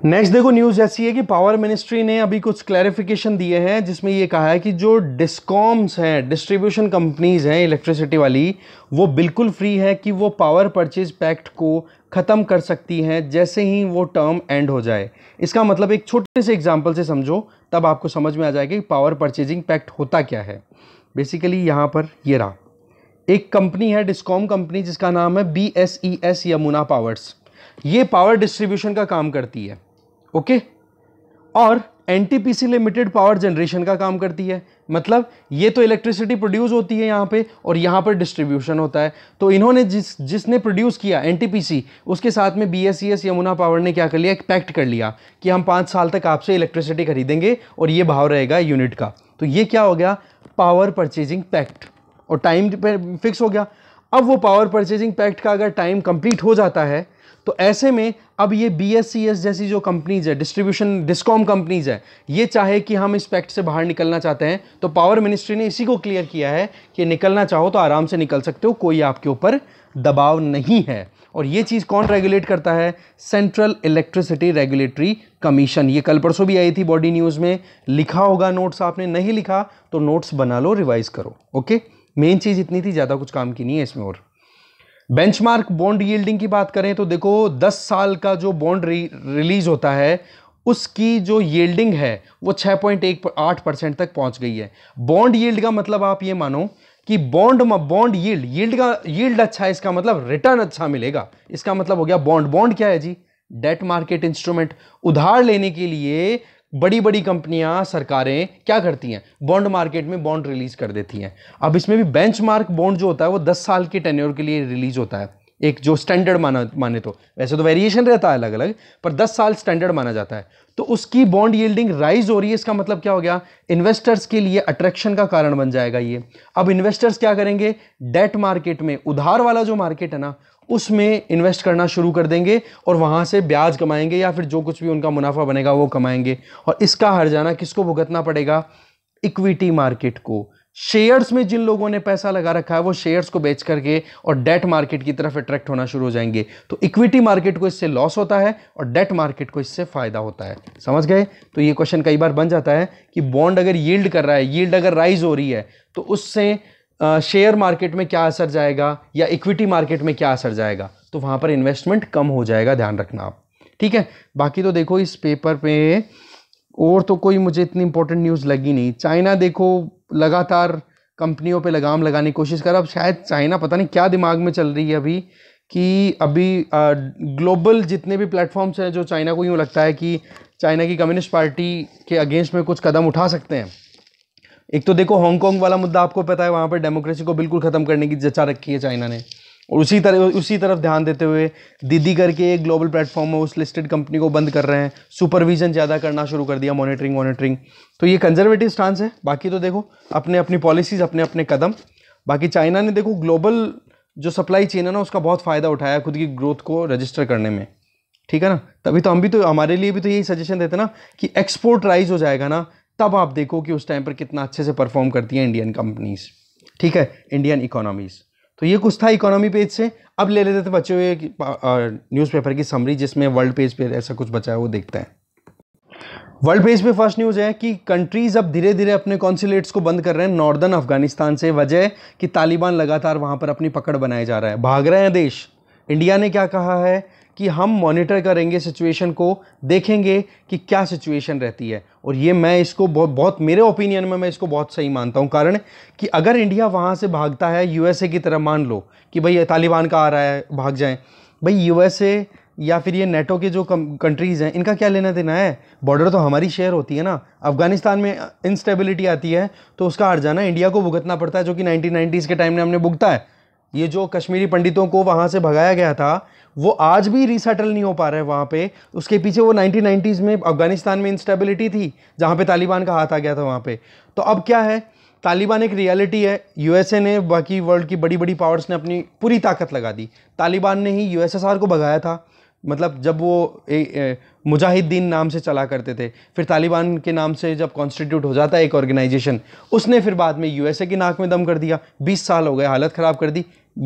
नेक्स्ट देखो न्यूज़ ऐसी है कि पावर मिनिस्ट्री ने अभी कुछ क्लैरिफिकेशन दिए हैं जिसमें ये कहा है कि जो डिस्कॉम्स हैं डिस्ट्रीब्यूशन कंपनीज हैं इलेक्ट्रिसिटी वाली वो बिल्कुल फ्री है कि वो पावर परचेज पैक्ट को ख़त्म कर सकती हैं जैसे ही वो टर्म एंड हो जाए इसका मतलब एक छोटे से एग्जाम्पल से समझो तब आपको समझ में आ जाएगा कि पावर परचेजिंग पैक्ट होता क्या है बेसिकली यहाँ पर ये रहा एक कंपनी है डिस्कॉम कंपनी जिसका नाम है B S E S Yamuna powers ये पावर डिस्ट्रीब्यूशन का काम करती है ओके और एनटीपीसी लिमिटेड पावर जनरेशन का काम करती है मतलब ये तो इलेक्ट्रिसिटी प्रोड्यूस होती है यहाँ पे और यहाँ पर डिस्ट्रीब्यूशन होता है तो इन्होंने जिस जिसने प्रोड्यूस किया एनटीपीसी उसके साथ में एस यमुना पावर ने क्या कर लिया एक पैक्ट कर लिया कि हम पाँच साल तक आपसे इलेक्ट्रिसिटी खरीदेंगे और ये भाव रहेगा यूनिट का तो ये क्या हो गया पावर परचेजिंग पैक्ट और टाइम फिक्स हो गया अब वो पावर परचेजिंग पैक्ट का अगर टाइम कंप्लीट हो जाता है तो ऐसे में अब ये बी जैसी जो कंपनीज है डिस्ट्रीब्यूशन डिस्कॉम कंपनीज है ये चाहे कि हम इस पैक्ट से बाहर निकलना चाहते हैं तो पावर मिनिस्ट्री ने इसी को क्लियर किया है कि निकलना चाहो तो आराम से निकल सकते हो कोई आपके ऊपर दबाव नहीं है और ये चीज़ कौन रेगुलेट करता है सेंट्रल इलेक्ट्रिसिटी रेगुलेटरी कमीशन ये कल परसों भी आई थी बॉडी न्यूज़ में लिखा होगा नोट्स आपने नहीं लिखा तो नोट्स बना लो रिवाइज़ करो ओके मेन चीज़ इतनी थी ज़्यादा कुछ काम की नहीं है इसमें और बेंचमार्क बॉन्ड यील्डिंग की बात करें तो देखो 10 साल का जो बॉन्ड रिलीज होता है उसकी जो यील्डिंग है वो आठ परसेंट तक पहुंच गई है बॉन्ड यील्ड का मतलब आप ये मानो कि बॉन्ड बॉन्ड यील्ड यील्ड का यील्ड अच्छा है इसका मतलब रिटर्न अच्छा मिलेगा इसका मतलब हो गया बॉन्ड बॉन्ड क्या है जी डेट मार्केट इंस्ट्रूमेंट उधार लेने के लिए बड़ी बड़ी कंपनियां सरकारें क्या करती हैं बॉन्ड मार्केट में बॉन्ड रिलीज कर देती हैं अब इसमें भी बेंचमार्क बॉन्ड जो होता है वो 10 साल के टेन्योर के लिए रिलीज होता है एक जो स्टैंडर्ड माना माने तो वैसे तो वेरिएशन रहता है अलग अलग पर 10 साल स्टैंडर्ड माना जाता है तो उसकी बॉन्ड यील्डिंग राइज हो रही है इसका मतलब क्या हो गया इन्वेस्टर्स के लिए अट्रैक्शन का कारण बन जाएगा ये अब इन्वेस्टर्स क्या करेंगे डेट मार्केट में उधार वाला जो मार्केट है ना उसमें इन्वेस्ट करना शुरू कर देंगे और वहाँ से ब्याज कमाएंगे या फिर जो कुछ भी उनका मुनाफा बनेगा वो कमाएंगे और इसका हर जाना किसको भुगतना पड़ेगा इक्विटी मार्केट को शेयर्स में जिन लोगों ने पैसा लगा रखा है वो शेयर्स को बेच करके और डेट मार्केट की तरफ अट्रैक्ट होना शुरू हो जाएंगे तो इक्विटी मार्केट को इससे लॉस होता है और डेट मार्केट को इससे फ़ायदा होता है समझ गए तो ये क्वेश्चन कई बार बन जाता है कि बॉन्ड अगर यील्ड कर रहा है यील्ड अगर राइज हो रही है तो उससे शेयर मार्केट में क्या असर जाएगा या इक्विटी मार्केट में क्या असर जाएगा तो वहाँ पर इन्वेस्टमेंट कम हो जाएगा ध्यान रखना आप ठीक है बाकी तो देखो इस पेपर पे और तो कोई मुझे इतनी इंपॉर्टेंट न्यूज़ लगी नहीं चाइना देखो लगातार कंपनियों पे लगाम लगाने की कोशिश कर अब शायद चाइना पता नहीं क्या दिमाग में चल रही है अभी कि अभी आ, ग्लोबल जितने भी प्लेटफॉर्म्स हैं जो चाइना को यूँ लगता है कि चाइना की कम्युनिस्ट पार्टी के अगेंस्ट में कुछ कदम उठा सकते हैं एक तो देखो हांगकॉन्ग वाला मुद्दा आपको पता है वहाँ पर डेमोक्रेसी को बिल्कुल ख़त्म करने की जचा रखी है चाइना ने और उसी तरह उसी तरफ ध्यान देते हुए दीदी करके एक ग्लोबल प्लेटफॉर्म है उस लिस्टेड कंपनी को बंद कर रहे हैं सुपरविज़न ज़्यादा करना शुरू कर दिया मॉनिटरिंग मॉनिटरिंग तो ये कंजर्वेटिव स्टांस है बाकी तो देखो अपने अपनी पॉलिसीज़ अपने अपने कदम बाकी चाइना ने देखो ग्लोबल जो सप्लाई चेन है ना उसका बहुत फ़ायदा उठाया खुद की ग्रोथ को रजिस्टर करने में ठीक है ना तभी तो हम भी तो हमारे लिए भी तो यही सजेशन देते ना कि एक्सपोर्ट राइज हो जाएगा ना तब आप देखो कि उस टाइम पर कितना अच्छे से परफॉर्म करती हैं इंडियन कंपनीज ठीक है इंडियन इकोनॉमीज़ तो ये कुछ था इकोनॉमी पेज से अब ले लेते थे बचे हुए न्यूज़पेपर की समरी जिसमें वर्ल्ड पेज पर ऐसा कुछ बचा है वो देखते हैं वर्ल्ड पेज पे फर्स्ट न्यूज़ है कि कंट्रीज़ अब धीरे धीरे अपने कॉन्सुलेट्स को बंद कर रहे हैं नॉर्दर्न अफगानिस्तान से वजह कि तालिबान लगातार वहाँ पर अपनी पकड़ बनाए जा रहा है भाग रहे हैं देश इंडिया ने क्या कहा है कि हम मॉनिटर करेंगे सिचुएशन को देखेंगे कि क्या सिचुएशन रहती है और ये मैं इसको बहुत बहुत मेरे ओपिनियन में मैं इसको बहुत सही मानता हूँ कारण कि अगर इंडिया वहाँ से भागता है यूएसए की तरह मान लो कि भाई तालिबान का आ रहा है भाग जाएँ भाई यूएसए या फिर ये नेटो के जो कंट्रीज़ हैं इनका क्या लेना देना है बॉर्डर तो हमारी शेयर होती है ना अफगानिस्तान में इंस्टेबिलिटी आती है तो उसका हर जाना इंडिया को भुगतना पड़ता है जो कि नाइनटीन के टाइम में हमने भुगता है ये जो कश्मीरी पंडितों को वहाँ से भगाया गया था वो आज भी रिसेटल नहीं हो पा रहे वहाँ पे उसके पीछे वो नाइनटीन में अफगानिस्तान में इंस्टेबिलिटी थी जहाँ पे तालिबान का हाथ आ गया था वहाँ पे तो अब क्या है तालिबान एक रियलिटी है यूएसए ने बाकी वर्ल्ड की बड़ी बड़ी पावर्स ने अपनी पूरी ताकत लगा दी तालिबान ने ही यूएसएसआर को भगाया था मतलब जब वो ए, ए, मुजाहिदीन नाम से चला करते थे फिर तालिबान के नाम से जब कॉन्स्टिट्यूट हो जाता है एक ऑर्गेनाइजेशन उसने फिर बाद में यूएसए की नाक में दम कर दिया 20 साल हो गए हालत ख़राब कर दी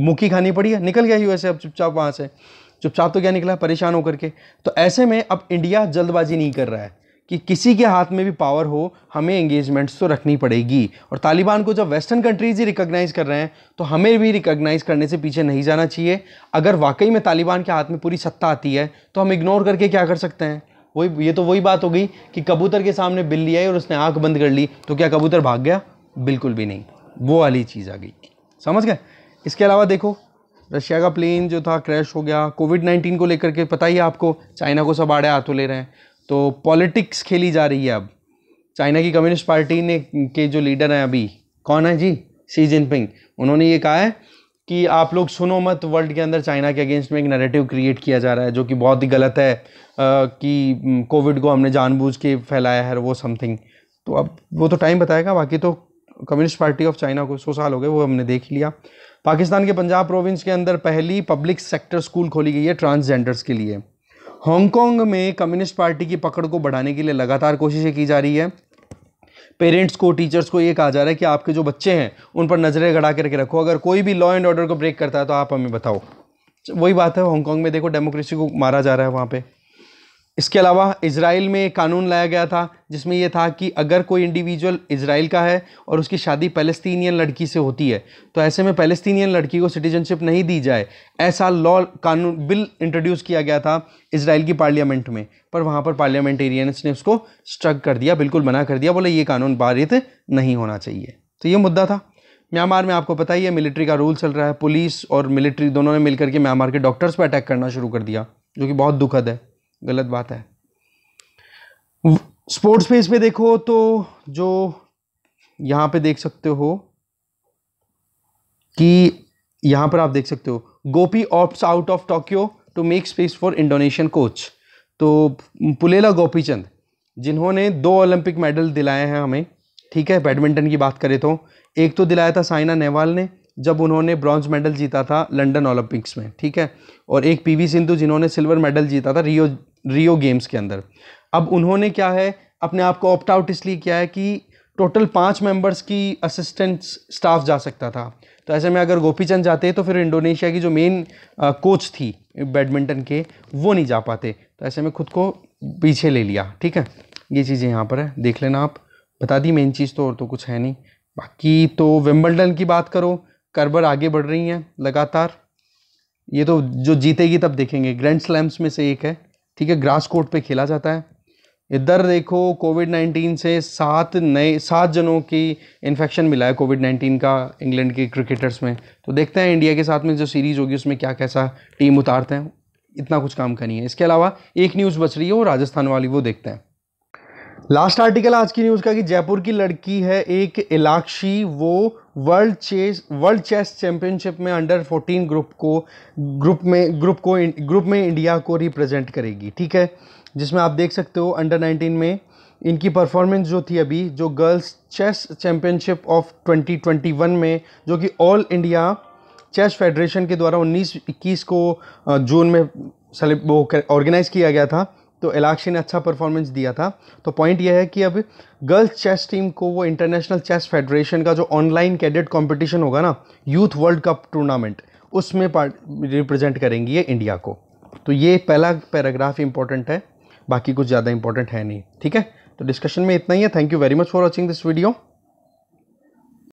मुखी खानी पड़ी है निकल गया यूएसए अब चुपचाप वहाँ से चुपचाप तो क्या निकला परेशान होकर के तो ऐसे में अब इंडिया जल्दबाजी नहीं कर रहा है कि किसी के हाथ में भी पावर हो हमें एंगेजमेंट्स तो रखनी पड़ेगी और तालिबान को जब वेस्टर्न कंट्रीज़ ही रिकॉग्नाइज़ कर रहे हैं तो हमें भी रिकॉग्नाइज़ करने से पीछे नहीं जाना चाहिए अगर वाकई में तालिबान के हाथ में पूरी सत्ता आती है तो हम इग्नोर करके क्या कर सकते हैं वही ये तो वही बात हो गई कि कबूतर के सामने बिल्ली आई और उसने आँख बंद कर ली तो क्या कबूतर भाग गया बिल्कुल भी नहीं वो वाली चीज़ आ गई समझ गए इसके अलावा देखो रशिया का प्लेन जो था क्रैश हो गया कोविड नाइन्टीन को लेकर के पता ही है आपको चाइना को सब आड़े हाथों ले रहे हैं तो पॉलिटिक्स खेली जा रही है अब चाइना की कम्युनिस्ट पार्टी ने के जो लीडर हैं अभी कौन है जी सी जिनपिंग उन्होंने ये कहा है कि आप लोग सुनो मत वर्ल्ड के अंदर चाइना के अगेंस्ट में एक नैरेटिव क्रिएट किया जा रहा है जो कि बहुत ही गलत है आ, कि कोविड को हमने जानबूझ के फैलाया है वो समथिंग तो अब वो तो टाइम बताएगा बाकी तो कम्युनिस्ट पार्टी ऑफ चाइना को सौ साल हो गए वो हमने देख लिया पाकिस्तान के पंजाब प्रोविंस के अंदर पहली पब्लिक सेक्टर स्कूल खोली गई है ट्रांसजेंडर्स के लिए हांगकॉन्ग में कम्युनिस्ट पार्टी की पकड़ को बढ़ाने के लिए लगातार कोशिशें की जा रही है पेरेंट्स को टीचर्स को ये कहा जा रहा है कि आपके जो बच्चे हैं उन पर नज़रें गड़ा करके रखो अगर कोई भी लॉ एंड ऑर्डर को ब्रेक करता है तो आप हमें बताओ वही बात है हांगकॉन्ग में देखो डेमोक्रेसी को मारा जा रहा है वहाँ पर इसके अलावा इसराइल में कानून लाया गया था जिसमें यह था कि अगर कोई इंडिविजुअल इसराइल का है और उसकी शादी पैलेस्तीनियन लड़की से होती है तो ऐसे में पैलेस्तीनियन लड़की को सिटीजनशिप नहीं दी जाए ऐसा लॉ कानून बिल इंट्रोड्यूस किया गया था इसराइल की पार्लियामेंट में पर वहाँ पर पार्लियामेंटेरियंस ने उसको स्ट्रक कर दिया बिल्कुल मना कर दिया बोले ये कानून पारित नहीं होना चाहिए तो ये मुद्दा था म्यांमार में आपको पता ही है मिलिट्री का रूल चल रहा है पुलिस और मिलिट्री दोनों ने मिलकर के म्यांमार के डॉक्टर्स पर अटैक करना शुरू कर दिया जो कि बहुत दुखद है गलत बात है स्पोर्ट्स पेज पे देखो तो जो यहाँ पे देख सकते हो कि यहाँ पर आप देख सकते हो Gopi opts out of Tokyo to make space for Indonesian coach तो पुलेला गोपीचंद जिन्होंने दो ओलंपिक मेडल दिलाए हैं हमें ठीक है बैडमिंटन की बात करें तो एक तो दिलाया था साइना नेहवाल ने जब उन्होंने ब्रॉन्ज मेडल जीता था लंदन ओलंपिक्स में ठीक है और एक पीवी सिंधु जिन्होंने सिल्वर मेडल जीता था रियो रियो गेम्स के अंदर अब उन्होंने क्या है अपने आप को ऑप्ट आउट इसलिए किया है कि टोटल पाँच मेंबर्स की असिस्टेंट स्टाफ जा सकता था तो ऐसे में अगर गोपीचंद जाते तो फिर इंडोनेशिया की जो मेन कोच थी बैडमिंटन के वो नहीं जा पाते तो ऐसे में खुद को पीछे ले लिया ठीक है ये चीज़ें यहाँ पर है देख लेना आप बता दी मेन चीज़ तो और तो कुछ है नहीं बाकी तो विम्बलडन की बात करो करबर आगे बढ़ रही हैं लगातार ये तो जो जीतेगी तब देखेंगे ग्रैंड स्लैम्स में से एक है ठीक है ग्रास कोर्ट पे खेला जाता है इधर देखो कोविड नाइन्टीन से सात नए सात जनों की इन्फेक्शन मिला है कोविड नाइन्टीन का इंग्लैंड के क्रिकेटर्स में तो देखते हैं इंडिया के साथ में जो सीरीज़ होगी उसमें क्या कैसा टीम उतारते हैं इतना कुछ काम करनी है इसके अलावा एक न्यूज़ बच रही है वो राजस्थान वाली वो देखते हैं लास्ट आर्टिकल आज की न्यूज़ का कि जयपुर की लड़की है एक इलाक्षी वो world chess world chess championship में अंडर 14 ग्रुप को ग्रुप में ग्रुप को ग्रुप में इंडिया को रिप्रेजेंट करेगी ठीक है जिसमें आप देख सकते हो अंडर 19 में इनकी परफॉर्मेंस जो थी अभी जो गर्ल्स चेस चैम्पियनशिप ऑफ 2021 में जो कि ऑल इंडिया चेस फेडरेशन के द्वारा 19 21 को जून में वो ऑर्गेनाइज़ किया गया था तो एलाक्षी ने e अच्छा परफॉर्मेंस दिया था तो पॉइंट यह है कि अब गर्ल्स चेस टीम को वो इंटरनेशनल चेस फेडरेशन का जो ऑनलाइन कैडेट कंपटीशन होगा ना यूथ वर्ल्ड कप टूर्नामेंट उसमें पार्ट रिप्रेजेंट करेंगी ये इंडिया को तो ये पहला पैराग्राफ इंपॉर्टेंट है बाकी कुछ ज़्यादा इंपॉर्टेंट है नहीं ठीक है तो डिस्कशन में इतना ही है thank you very much for watching this video